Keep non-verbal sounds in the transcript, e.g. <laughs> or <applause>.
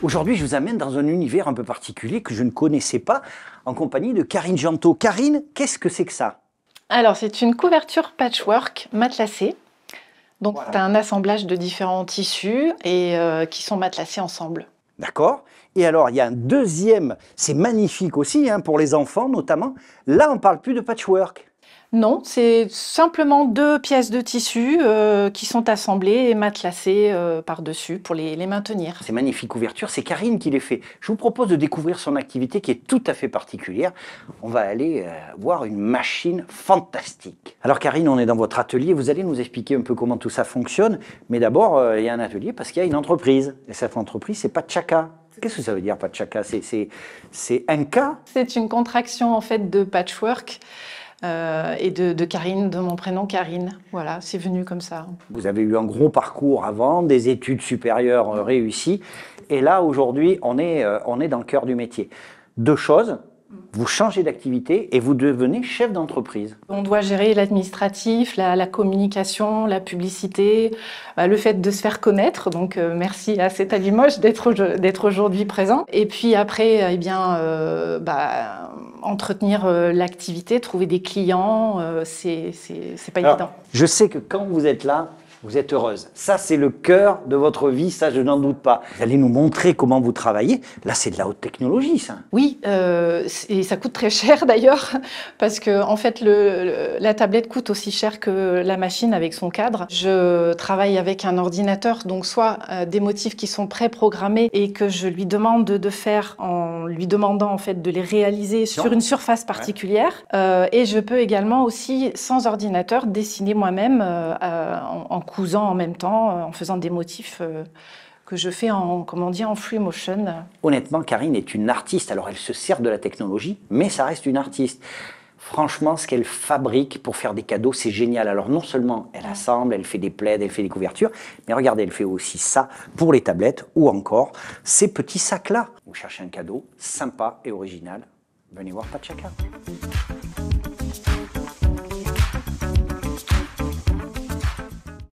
Aujourd'hui, je vous amène dans un univers un peu particulier que je ne connaissais pas, en compagnie de Karine Janto. Karine, qu'est-ce que c'est que ça Alors, c'est une couverture patchwork matelassée. Donc, tu c'est un assemblage de différents tissus et euh, qui sont matelassés ensemble. D'accord Et alors, il y a un deuxième, c'est magnifique aussi, hein, pour les enfants notamment. Là, on ne parle plus de patchwork. Non, c'est simplement deux pièces de tissu euh, qui sont assemblées et matelassées euh, par-dessus pour les, maintenir. Ces magnifiques couvertures, c'est Karine qui les fait. Je vous propose de découvrir son activité qui est tout à fait particulière. On va aller euh, voir une machine fantastique. Alors Karine, on est dans votre atelier, vous allez nous expliquer un peu comment tout ça fonctionne. Mais d'abord, il y a un atelier parce qu'il y a une entreprise. Et cette entreprise, c'est Pachaka. Qu'est-ce que ça veut dire Pachaka C'est un cas C'est une contraction en fait de patchwork. Euh, et de, Karine, de mon prénom Karine. Voilà, c'est venu comme ça. Vous avez eu un gros parcours avant, des études supérieures euh, réussies, et là aujourd'hui, on est, euh, on est dans le cœur du métier. Deux choses, vous changez d'activité et vous devenez chef d'entreprise. On doit gérer l'administratif, la, communication, la publicité, bah, le fait de se faire connaître. Donc merci à cet à Limoges d'être aujourd'hui présent. Et puis après, eh bien, bah, entretenir euh, l'activité, trouver des clients, euh, c'est pas évident. Je sais que quand vous êtes là, vous êtes heureuse. Ça, c'est le cœur de votre vie, ça, je n'en doute pas. Vous allez nous montrer comment vous travaillez. Là, c'est de la haute technologie, ça. Oui, euh, et ça coûte très cher d'ailleurs, <laughs> parce que en fait, le, la tablette coûte aussi cher que la machine avec son cadre. Je travaille avec un ordinateur, donc soit euh, des motifs qui sont pré-programmés et que je lui demande de faire en lui demandant en fait de les réaliser sur une surface particulière. Euh, et je peux également aussi, sans ordinateur, dessiner moi-même en, en cousant en même temps, euh, en faisant des motifs euh, que je fais en, comment dire, en free motion. Honnêtement, Karine est une artiste. Alors, elle se sert de la technologie, mais ça reste une artiste. Franchement, ce qu'elle fabrique pour faire des cadeaux, c'est génial. Alors, non seulement elle assemble, elle fait des plaids, elle fait des couvertures, mais regardez, elle fait aussi ça pour les tablettes ou encore ces petits sacs-là. Vous cherchez un cadeau sympa et original, venez voir Pachaka.